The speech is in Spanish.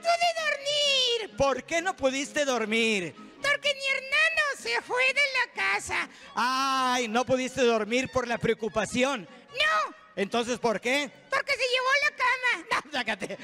dormir. ¿Por qué no pudiste dormir? Porque mi hermano se fue de la casa. Ay, no pudiste dormir por la preocupación. No. Entonces, ¿por qué? Porque se llevó la cama. No, sácate.